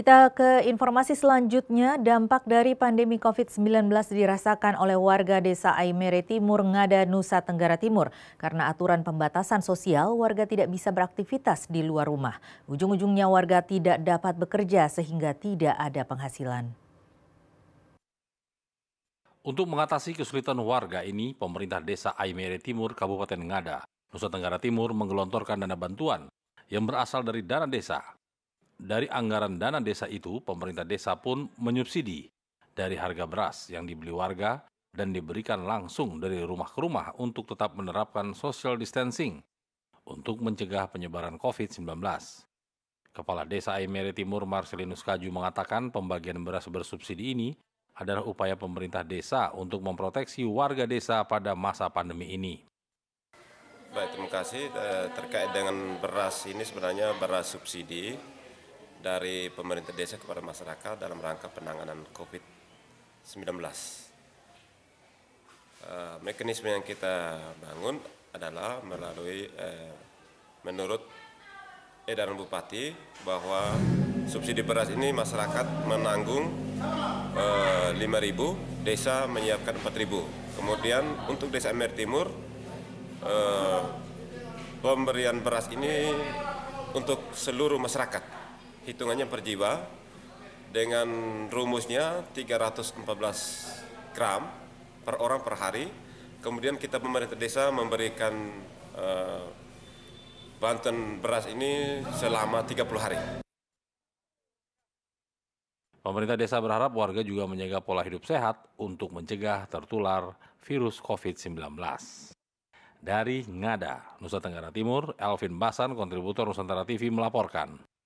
Kita ke informasi selanjutnya, dampak dari pandemi COVID-19 dirasakan oleh warga desa Aimere Timur, Ngada, Nusa Tenggara Timur. Karena aturan pembatasan sosial, warga tidak bisa beraktivitas di luar rumah. Ujung-ujungnya warga tidak dapat bekerja sehingga tidak ada penghasilan. Untuk mengatasi kesulitan warga ini, pemerintah desa Aimere Timur, Kabupaten Ngada, Nusa Tenggara Timur menggelontorkan dana bantuan yang berasal dari dana desa dari anggaran dana desa itu, pemerintah desa pun menyubsidi dari harga beras yang dibeli warga dan diberikan langsung dari rumah ke rumah untuk tetap menerapkan social distancing untuk mencegah penyebaran COVID-19. Kepala Desa Aimere Timur Marcelinus Kaju mengatakan pembagian beras bersubsidi ini adalah upaya pemerintah desa untuk memproteksi warga desa pada masa pandemi ini. Baik, terima kasih. Eh, terkait dengan beras ini sebenarnya beras subsidi dari pemerintah desa kepada masyarakat dalam rangka penanganan COVID-19. Eh, mekanisme yang kita bangun adalah melalui eh, menurut edaran bupati bahwa subsidi beras ini masyarakat menanggung eh, 5.000, desa menyiapkan 4.000. Kemudian untuk desa MR Timur eh, pemberian beras ini untuk seluruh masyarakat hitungannya per jiwa dengan rumusnya 314 gram per orang per hari. Kemudian kita pemerintah desa memberikan uh, bantuan beras ini selama 30 hari. Pemerintah desa berharap warga juga menjaga pola hidup sehat untuk mencegah tertular virus COVID-19. Dari Ngada, Nusa Tenggara Timur, Elvin Basan, kontributor Nusantara TV melaporkan.